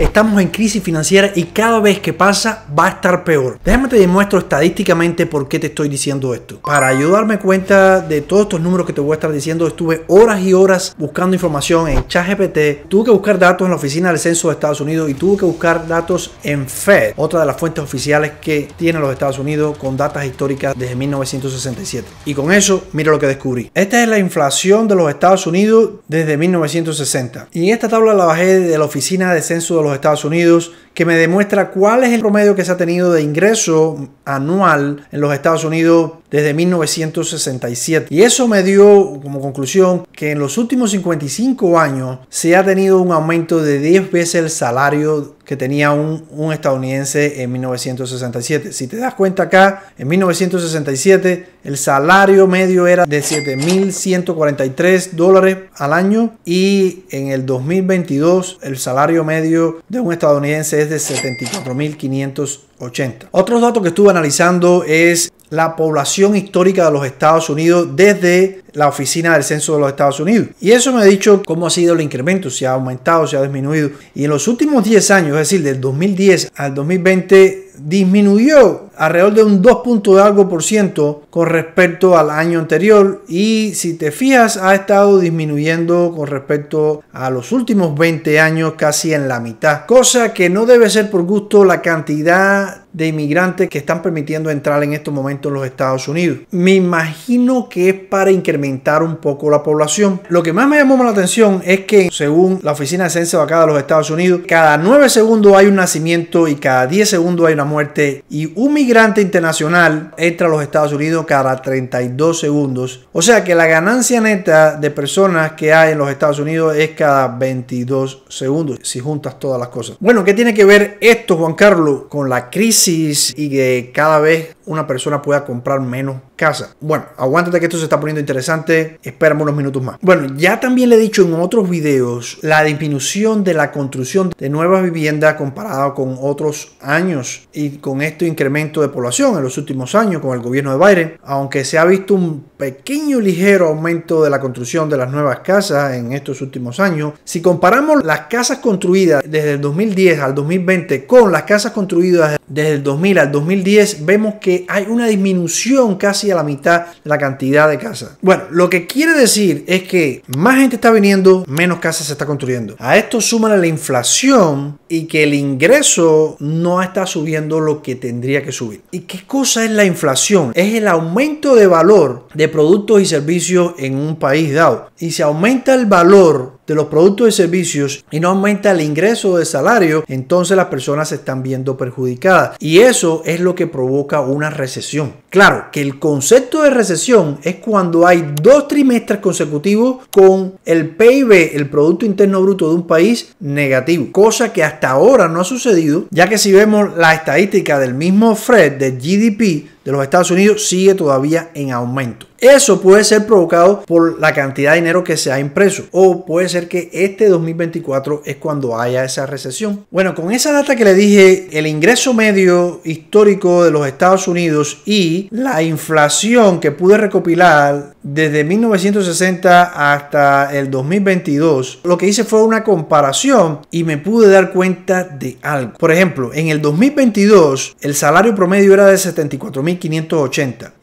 Estamos en crisis financiera y cada vez que pasa va a estar peor. Déjame te demuestro estadísticamente por qué te estoy diciendo esto. Para ayudarme cuenta de todos estos números que te voy a estar diciendo, estuve horas y horas buscando información en ChatGPT. Tuve que buscar datos en la oficina del Censo de Estados Unidos y tuve que buscar datos en Fed, otra de las fuentes oficiales que tienen los Estados Unidos con datas históricas desde 1967. Y con eso, mira lo que descubrí. Esta es la inflación de los Estados Unidos desde 1960. Y en esta tabla la bajé de la oficina de Censo de los Estados Unidos que me demuestra cuál es el promedio que se ha tenido de ingreso anual en los Estados Unidos desde 1967. Y eso me dio como conclusión que en los últimos 55 años se ha tenido un aumento de 10 veces el salario que tenía un, estadounidense en 1967. Si te das cuenta acá, en 1967 el salario medio era de 7.143 dólares al año y en el 2022 el salario medio de un estadounidense es de 74.580. Otro dato que estuve analizando es la población histórica de los Estados Unidos desde la Oficina del Censo de los Estados Unidos. Y eso me ha dicho cómo ha sido el incremento, si ha aumentado, si ha disminuido. Y en los últimos 10 años, es decir, del 2010 al 2020, disminuyó alrededor de un 2 punto de algo por ciento con respecto al año anterior y si te fijas ha estado disminuyendo con respecto a los últimos 20 años casi en la mitad cosa que no debe ser por gusto la cantidad de inmigrantes que están permitiendo entrar en estos momentos en los Estados Unidos me imagino que es para incrementar un poco la población. Lo que más me llamó la atención es que, según la Oficina de Censo acá de los Estados Unidos, cada 9 segundos hay un nacimiento y cada 10 segundos hay una muerte. Y un migrante internacional entra a los Estados Unidos cada 32 segundos. O sea que la ganancia neta de personas que hay en los Estados Unidos es cada 22 segundos, si juntas todas las cosas. Bueno, ¿qué tiene que ver esto, Juan Carlos, con la crisis y que cada vez una persona pueda comprar menos casa? Bueno, aguántate que esto se está poniendo interesante interesante, unos minutos más. Bueno, ya también le he dicho en otros videos la disminución de la construcción de nuevas viviendas comparado con otros años y con este incremento de población en los últimos años con el gobierno de Biden, aunque se ha visto un pequeño ligero aumento de la construcción de las nuevas casas en estos últimos años. Si comparamos las casas construidas desde el 2010 al 2020 con las casas construidas desde el 2000 al 2010, vemos que hay una disminución casi a la mitad de la cantidad de casas. Bueno, lo que quiere decir es que más gente está viniendo, menos casas se está construyendo. A esto suman la inflación y que el ingreso no está subiendo lo que tendría que subir. ¿Y qué cosa es la inflación? Es el aumento de valor de productos y servicios en un país dado. Y si aumenta el valor de los productos y servicios y no aumenta el ingreso de salario, entonces las personas se están viendo perjudicadas. Y eso es lo que provoca una recesión. Claro que el concepto de recesión es cuando hay dos trimestres consecutivos con el PIB, el Producto Interno Bruto de un país, negativo. Cosa que hasta ahora no ha sucedido, ya que si vemos la estadística del mismo FRED, de GDP, de los Estados Unidos sigue todavía en aumento. Eso puede ser provocado por la cantidad de dinero que se ha impreso o puede ser que este 2024 es cuando haya esa recesión. Bueno, con esa data que le dije, el ingreso medio histórico de los Estados Unidos y la inflación que pude recopilar desde 1960 hasta el 2022, lo que hice fue una comparación y me pude dar cuenta de algo. Por ejemplo, en el 2022 el salario promedio era de 74 mil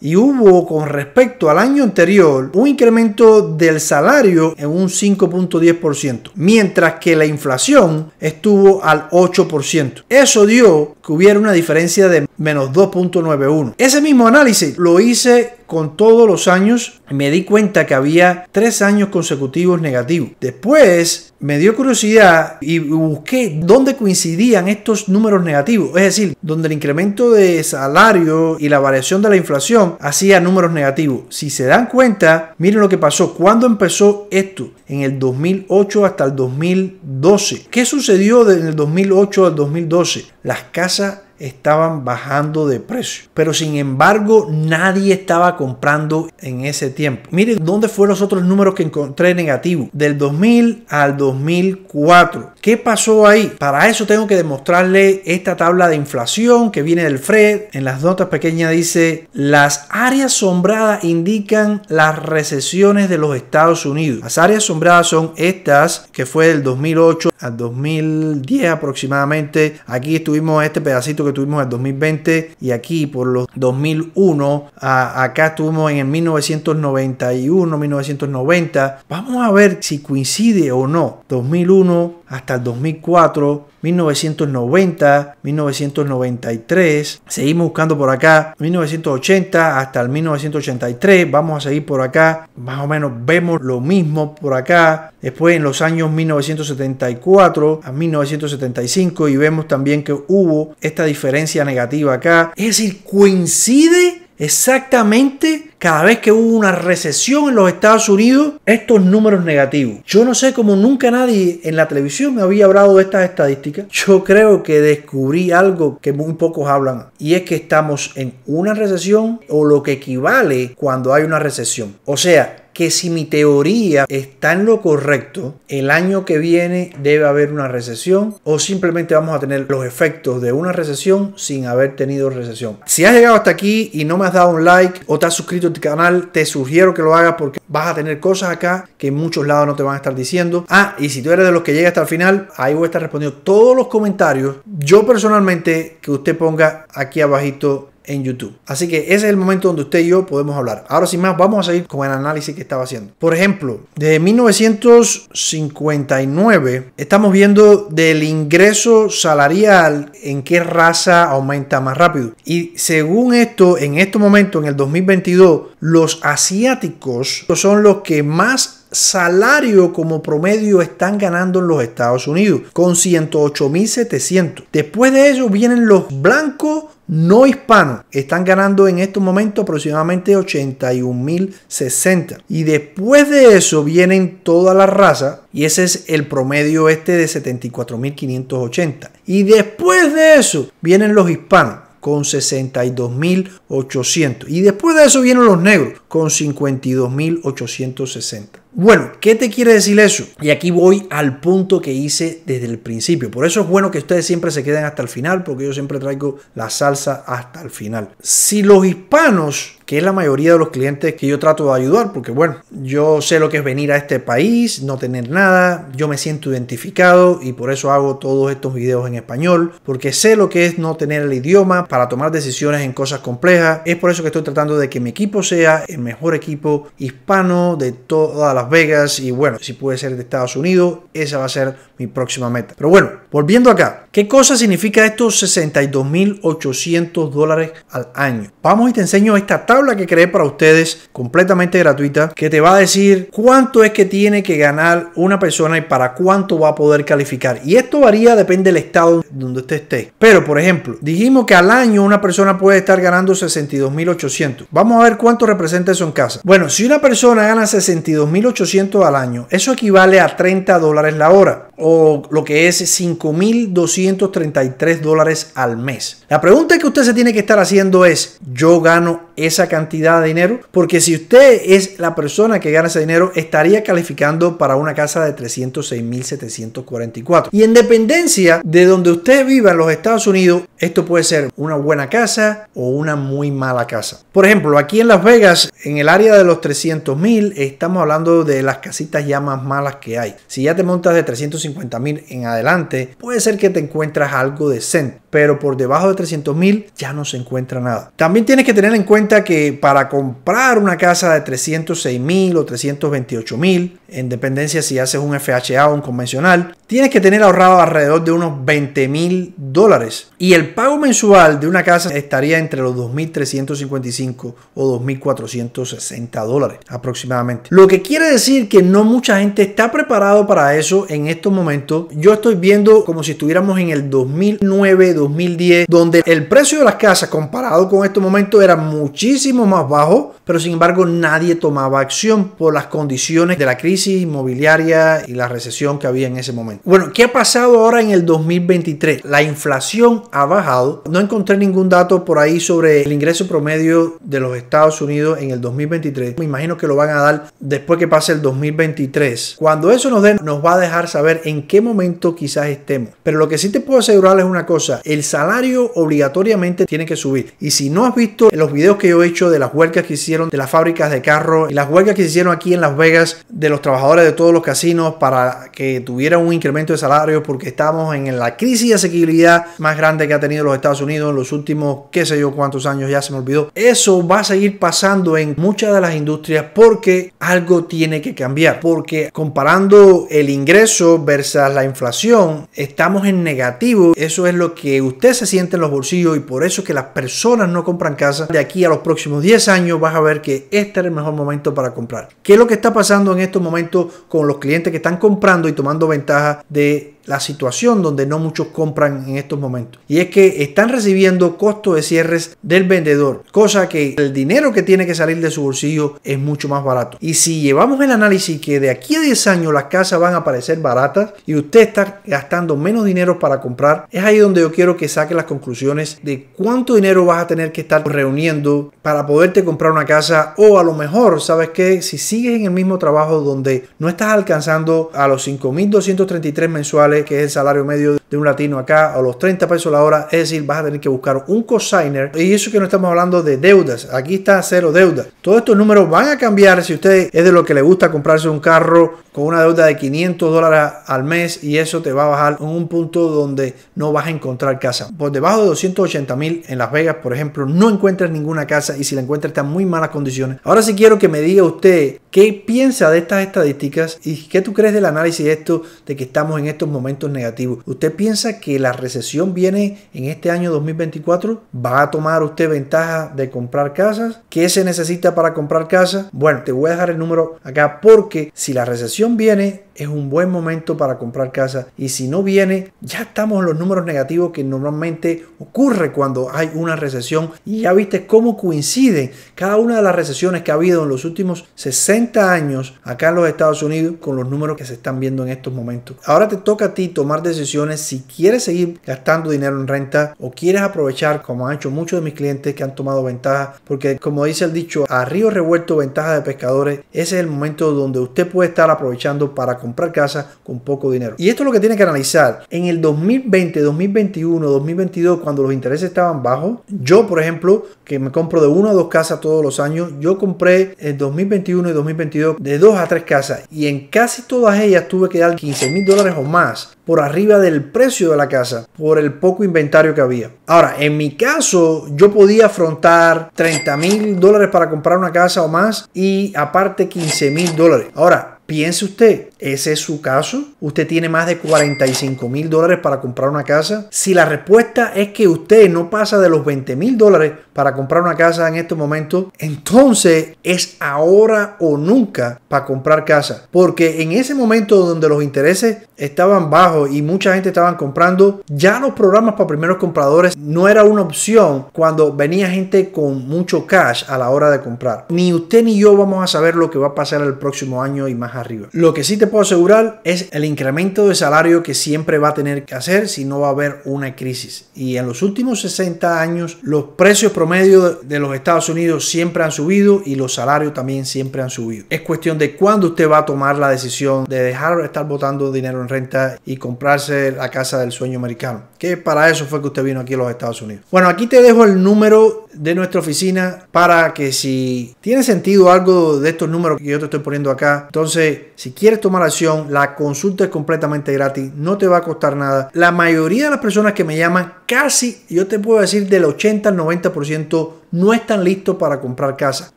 y hubo con respecto al año anterior un incremento del salario en un 5.10%, mientras que la inflación estuvo al 8%. Eso dio que hubiera una diferencia de menos 2.91. Ese mismo análisis lo hice con todos los años me di cuenta que había tres años consecutivos negativos. Después me dio curiosidad y busqué dónde coincidían estos números negativos, es decir, donde el incremento de salario y la variación de la inflación hacía números negativos. Si se dan cuenta, miren lo que pasó. ¿Cuándo empezó esto? En el 2008 hasta el 2012. ¿Qué sucedió desde el 2008 al 2012? Las casas estaban bajando de precio. Pero sin embargo, nadie estaba comprando en ese tiempo. Miren dónde fueron los otros números que encontré negativo Del 2000 al 2004. ¿Qué pasó ahí? Para eso tengo que demostrarle esta tabla de inflación que viene del FRED. En las notas pequeñas dice, las áreas sombradas indican las recesiones de los Estados Unidos. Las áreas sombradas son estas, que fue del 2008 al 2010 aproximadamente. Aquí estuvimos este pedacito que tuvimos el 2020 y aquí por los 2001, acá estuvimos en el 1991, 1990. Vamos a ver si coincide o no 2001 hasta el 2004, 1990, 1993, seguimos buscando por acá, 1980 hasta el 1983, vamos a seguir por acá, más o menos vemos lo mismo por acá, después en los años 1974 a 1975 y vemos también que hubo esta diferencia negativa acá, es decir, coincide Exactamente cada vez que hubo una recesión en los Estados Unidos, estos números negativos. Yo no sé cómo nunca nadie en la televisión me había hablado de estas estadísticas. Yo creo que descubrí algo que muy pocos hablan y es que estamos en una recesión o lo que equivale cuando hay una recesión. O sea, que si mi teoría está en lo correcto, el año que viene debe haber una recesión o simplemente vamos a tener los efectos de una recesión sin haber tenido recesión. Si has llegado hasta aquí y no me has dado un like o te has suscrito este canal, te sugiero que lo hagas porque vas a tener cosas acá que en muchos lados no te van a estar diciendo. Ah, y si tú eres de los que llega hasta el final, ahí voy a estar respondiendo todos los comentarios. Yo personalmente, que usted ponga aquí abajito en YouTube. Así que ese es el momento donde usted y yo podemos hablar. Ahora sin más, vamos a seguir con el análisis que estaba haciendo. Por ejemplo, desde 1959 estamos viendo del ingreso salarial en qué raza aumenta más rápido. Y según esto, en este momento, en el 2022, los asiáticos son los que más salario como promedio están ganando en los Estados Unidos, con 108.700. Después de ellos vienen los blancos no hispanos están ganando en estos momentos aproximadamente 81.060. Y después de eso vienen toda la raza y ese es el promedio este de 74.580. Y después de eso vienen los hispanos con 62.800. Y después de eso vienen los negros con 52.860. Bueno, ¿qué te quiere decir eso? Y aquí voy al punto que hice desde el principio. Por eso es bueno que ustedes siempre se queden hasta el final, porque yo siempre traigo la salsa hasta el final. Si los hispanos que es la mayoría de los clientes que yo trato de ayudar, porque bueno, yo sé lo que es venir a este país, no tener nada, yo me siento identificado y por eso hago todos estos videos en español, porque sé lo que es no tener el idioma para tomar decisiones en cosas complejas, es por eso que estoy tratando de que mi equipo sea el mejor equipo hispano de todas Las Vegas y bueno, si puede ser de Estados Unidos, esa va a ser mi próxima meta. Pero bueno, volviendo acá, ¿qué cosa significa estos 62.800 dólares al año? Vamos y te enseño esta tabla que creé para ustedes completamente gratuita que te va a decir cuánto es que tiene que ganar una persona y para cuánto va a poder calificar. Y esto varía, depende del estado donde usted esté. Pero, por ejemplo, dijimos que al año una persona puede estar ganando 62.800. Vamos a ver cuánto representa eso en casa. Bueno, si una persona gana 62.800 al año, eso equivale a 30 dólares la hora o lo que es 5.233 dólares al mes. La pregunta que usted se tiene que estar haciendo es, ¿yo gano esa cantidad de dinero? Porque si usted es la persona que gana ese dinero, estaría calificando para una casa de 306.744. Y en dependencia de donde usted viva en los Estados Unidos, esto puede ser una buena casa o una muy mala casa. Por ejemplo, aquí en Las Vegas, en el área de los 300.000, estamos hablando de las casitas ya más malas que hay. Si ya te montas de 350.000 en adelante, puede ser que te encuentras algo decente, pero por debajo de 300.000 ya no se encuentra nada. También tienes que tener en cuenta que para comprar una casa de 306 mil o 328 mil, en dependencia si haces un FHA o un convencional, tienes que tener ahorrado alrededor de unos 20 mil dólares. Y el pago mensual de una casa estaría entre los 2.355 o 2.460 dólares aproximadamente. Lo que quiere decir que no mucha gente está preparado para eso en estos momentos. Yo estoy viendo como si estuviéramos en el 2009, 2010, donde el precio de las casas comparado con estos momentos era mucho muchísimo más bajo, pero sin embargo nadie tomaba acción por las condiciones de la crisis inmobiliaria y la recesión que había en ese momento. Bueno, ¿qué ha pasado ahora en el 2023? La inflación ha bajado. No encontré ningún dato por ahí sobre el ingreso promedio de los Estados Unidos en el 2023. Me imagino que lo van a dar después que pase el 2023. Cuando eso nos den, nos va a dejar saber en qué momento quizás estemos. Pero lo que sí te puedo asegurar es una cosa. El salario obligatoriamente tiene que subir. Y si no has visto los videos que hecho de las huelgas que hicieron de las fábricas de carro y las huelgas que hicieron aquí en Las Vegas de los trabajadores de todos los casinos para que tuvieran un incremento de salario porque estamos en la crisis de asequibilidad más grande que ha tenido los Estados Unidos en los últimos qué sé yo cuántos años, ya se me olvidó. Eso va a seguir pasando en muchas de las industrias porque algo tiene que cambiar, porque comparando el ingreso versus la inflación, estamos en negativo, eso es lo que usted se siente en los bolsillos y por eso que las personas no compran casa de aquí a los próximos 10 años, vas a ver que este es el mejor momento para comprar. ¿Qué es lo que está pasando en estos momentos con los clientes que están comprando y tomando ventaja de la situación donde no muchos compran en estos momentos. Y es que están recibiendo costos de cierres del vendedor, cosa que el dinero que tiene que salir de su bolsillo es mucho más barato. Y si llevamos el análisis que de aquí a 10 años las casas van a parecer baratas y usted está gastando menos dinero para comprar, es ahí donde yo quiero que saque las conclusiones de cuánto dinero vas a tener que estar reuniendo para poderte comprar una casa o a lo mejor, ¿sabes que Si sigues en el mismo trabajo donde no estás alcanzando a los 5.233 mensuales, que es el salario medio de un latino acá, o los 30 pesos la hora. Es decir, vas a tener que buscar un cosigner. Y eso que no estamos hablando de deudas. Aquí está cero deuda. Todos estos números van a cambiar si usted es de lo que le gusta comprarse un carro con una deuda de 500 dólares al mes y eso te va a bajar en un punto donde no vas a encontrar casa. Por debajo de 280 mil en Las Vegas, por ejemplo, no encuentras ninguna casa y si la encuentras está en muy malas condiciones. Ahora sí quiero que me diga usted qué piensa de estas estadísticas y qué tú crees del análisis de esto, de que estamos en estos momentos negativos. ¿Usted piensa que la recesión viene en este año 2024? ¿Va a tomar usted ventaja de comprar casas? que se necesita para comprar casas? Bueno, te voy a dejar el número acá porque si la recesión viene, es un buen momento para comprar casa y si no viene, ya estamos en los números negativos que normalmente ocurre cuando hay una recesión y ya viste cómo coinciden cada una de las recesiones que ha habido en los últimos 60 años acá en los Estados Unidos con los números que se están viendo en estos momentos. Ahora te toca a ti tomar decisiones si quieres seguir gastando dinero en renta o quieres aprovechar como han hecho muchos de mis clientes que han tomado ventaja porque como dice el dicho a río revuelto ventaja de pescadores ese es el momento donde usted puede estar aprovechando para comprar comprar casa con poco dinero. Y esto es lo que tiene que analizar. En el 2020, 2021, 2022, cuando los intereses estaban bajos, yo, por ejemplo, que me compro de una o dos casas todos los años, yo compré en 2021 y 2022 de dos a tres casas y en casi todas ellas tuve que dar 15 mil dólares o más por arriba del precio de la casa, por el poco inventario que había. Ahora, en mi caso, yo podía afrontar 30 mil dólares para comprar una casa o más y aparte 15 mil dólares. Ahora, Piense usted, ese es su caso. Usted tiene más de 45 mil dólares para comprar una casa. Si la respuesta es que usted no pasa de los 20 mil dólares para comprar una casa en este momento entonces es ahora o nunca para comprar casa. Porque en ese momento donde los intereses estaban bajos y mucha gente estaban comprando, ya los programas para primeros compradores no era una opción cuando venía gente con mucho cash a la hora de comprar. Ni usted ni yo vamos a saber lo que va a pasar el próximo año y más arriba. Lo que sí te puedo asegurar es el incremento de salario que siempre va a tener que hacer si no va a haber una crisis. Y en los últimos 60 años los precios promedio de los Estados Unidos siempre han subido y los salarios también siempre han subido. Es cuestión de cuándo usted va a tomar la decisión de dejar de estar botando dinero en renta y comprarse la casa del sueño americano. Que para eso fue que usted vino aquí a los Estados Unidos. Bueno, aquí te dejo el número de nuestra oficina para que si tiene sentido algo de estos números que yo te estoy poniendo acá, entonces si quieres tomar acción, la consulta es completamente gratis, no te va a costar nada. La mayoría de las personas que me llaman, casi yo te puedo decir del 80 al 90% no están listos para comprar casa.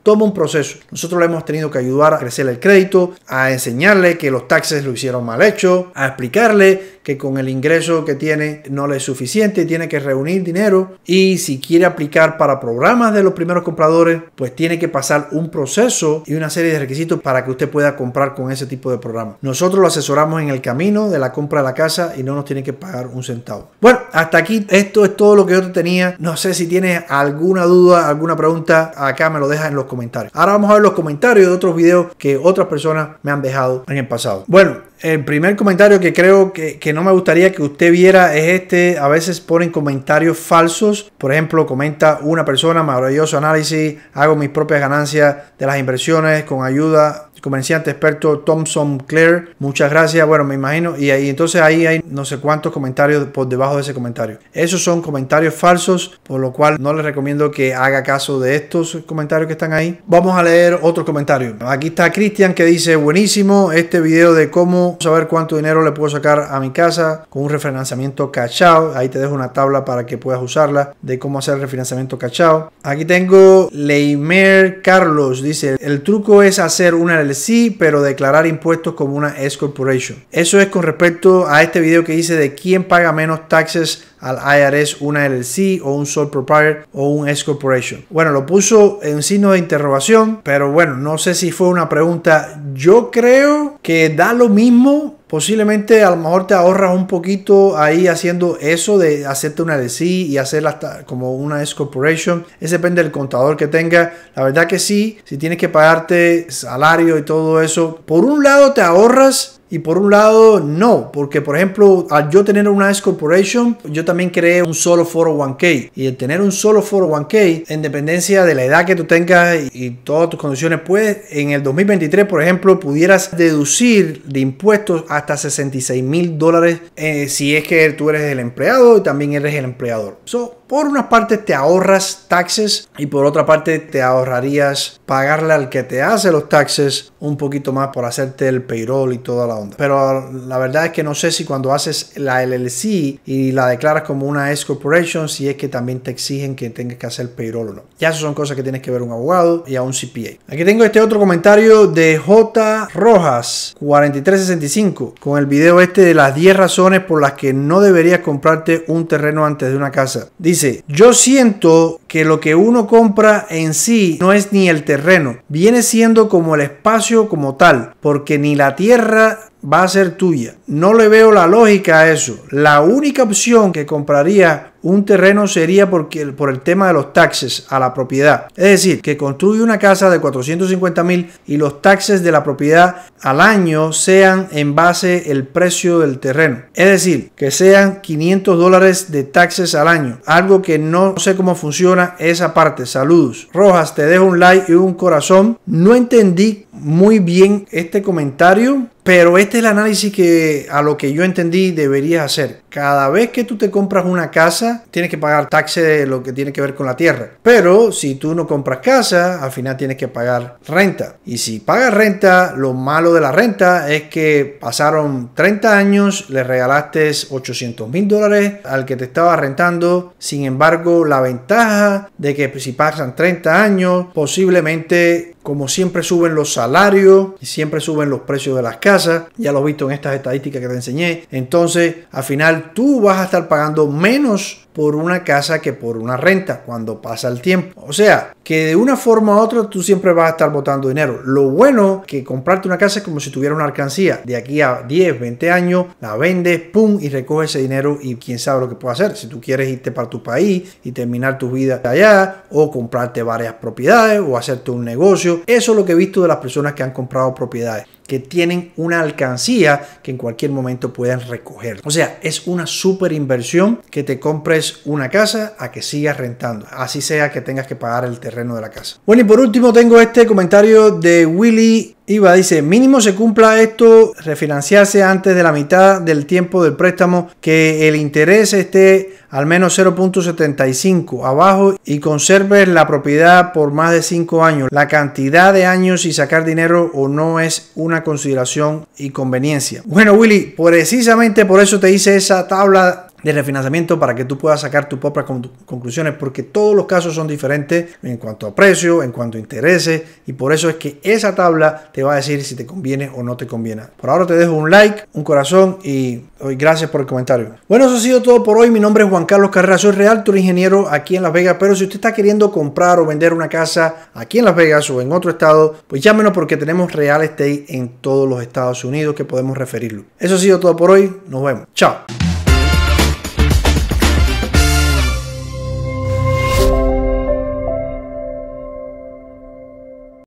Toma un proceso. Nosotros le hemos tenido que ayudar a crecer el crédito, a enseñarle que los taxes lo hicieron mal hecho, a explicarle que con el ingreso que tiene no le es suficiente, tiene que reunir dinero y si quiere aplicar para programas de los primeros compradores, pues tiene que pasar un proceso y una serie de requisitos para que usted pueda comprar con ese tipo de programa. Nosotros lo asesoramos en el camino de la compra de la casa y no nos tiene que pagar un centavo. Bueno, hasta aquí esto es todo lo que yo tenía. No sé si tiene alguna duda alguna pregunta, acá me lo dejas en los comentarios. Ahora vamos a ver los comentarios de otros videos que otras personas me han dejado en el pasado. Bueno, el primer comentario que creo que, no me gustaría que usted viera es este. A veces ponen comentarios falsos. Por ejemplo, comenta una persona, maravilloso análisis, hago mis propias ganancias de las inversiones con ayuda. Comerciante experto Thompson Clare, muchas gracias. Bueno, me imagino. Y ahí entonces ahí hay no sé cuántos comentarios por debajo de ese comentario. Esos son comentarios falsos, por lo cual no les recomiendo que haga caso de estos comentarios que están ahí. Vamos a leer otro comentario. Aquí está Cristian que dice: Buenísimo este video de cómo a saber cuánto dinero le puedo sacar a mi casa con un refinanciamiento cachado Ahí te dejo una tabla para que puedas usarla de cómo hacer refinanciamiento cachado Aquí tengo Leimer Carlos, dice, el truco es hacer una LLC pero declarar impuestos como una S Corporation. Eso es con respecto a este video que hice de quién paga menos taxes al IRS, una LLC o un sole proprietor o un S corporation. Bueno, lo puso en signo de interrogación, pero bueno, no sé si fue una pregunta. Yo creo que da lo mismo posiblemente a lo mejor te ahorras un poquito ahí haciendo eso de hacerte una LLC y hacerla como una S corporation. Ese depende del contador que tenga. La verdad que sí, si tienes que pagarte salario y todo eso, por un lado te ahorras y por un lado, no, porque por ejemplo, al yo tener una S Corporation, yo también creé un solo 401k. Y el tener un solo 401k, en dependencia de la edad que tú tengas y, todas tus condiciones, puedes, en el 2023, por ejemplo, pudieras deducir de impuestos hasta 66 mil dólares eh, si es que tú eres el empleado y también eres el empleador. por una parte te ahorras taxes y por otra parte te ahorrarías pagarle al que te hace los taxes un poquito más por hacerte el payroll y toda la pero la verdad es que no sé si cuando haces la LLC y la declaras como una S corporation, si es que también te exigen que tengas que hacer payroll o no. Ya eso son cosas que tienes que ver un abogado y a un CPA. Aquí tengo este otro comentario de J. Rojas 4365 con el video este de las 10 razones por las que no deberías comprarte un terreno antes de una casa. Dice, yo siento que lo que uno compra en sí no es ni el terreno, viene siendo como el espacio como tal, porque ni la tierra va a ser tuya. No le veo la lógica a eso. La única opción que compraría un terreno sería porque, por el tema de los taxes a la propiedad. Es decir, que construye una casa de 450 mil y los taxes de la propiedad al año sean en base el precio del terreno. Es decir, que sean 500 dólares de taxes al año. Algo que no sé cómo funciona esa parte. Saludos. Rojas, te dejo un like y un corazón. No entendí muy bien este comentario pero este es el análisis que a lo que yo entendí deberías hacer. Cada vez que tú te compras una casa, tienes que pagar taxes de lo que tiene que ver con la tierra. Pero si tú no compras casa, al final tienes que pagar renta. Y si pagas renta, lo malo de la renta es que pasaron 30 años, le regalaste 800 mil dólares al que te estaba rentando. Sin embargo, la ventaja de que si pasan 30 años, posiblemente como siempre suben los salarios, y siempre suben los precios de las casas, ya lo he visto en estas estadísticas que te enseñé, entonces al final tú vas a estar pagando menos por una casa que por una renta cuando pasa el tiempo. O sea, que de una forma u otra tú siempre vas a estar botando dinero. Lo bueno que comprarte una casa es como si tuviera una alcancía. De aquí a 10, 20 años, la vendes, pum, y recoge ese dinero y quién sabe lo que puede hacer. Si tú quieres irte para tu país y terminar tu vida allá, o comprarte varias propiedades, o hacerte un negocio. Eso es lo que he visto de las personas que han comprado propiedades que tienen una alcancía que en cualquier momento puedan recoger. O sea, es una super inversión que te compres una casa a que sigas rentando, así sea que tengas que pagar el terreno de la casa. Bueno, y por último tengo este comentario de Willy Iba dice, mínimo se cumpla esto, refinanciarse antes de la mitad del tiempo del préstamo, que el interés esté al menos 0.75 abajo y conserve la propiedad por más de 5 años. La cantidad de años y sacar dinero o no es una consideración y conveniencia. Bueno Willy, precisamente por eso te hice esa tabla de refinanciamiento para que tú puedas sacar tus propias conclusiones, porque todos los casos son diferentes en cuanto a precio, en cuanto a intereses, y por eso es que esa tabla te va a decir si te conviene o no te conviene. Por ahora te dejo un like, un corazón y gracias por el comentario. Bueno, eso ha sido todo por hoy. Mi nombre es Juan Carlos Carrera, soy realtor ingeniero aquí en Las Vegas, pero si usted está queriendo comprar o vender una casa aquí en Las Vegas o en otro estado, pues llámenos porque tenemos real estate en todos los Estados Unidos que podemos referirlo. Eso ha sido todo por hoy. Nos vemos. Chao.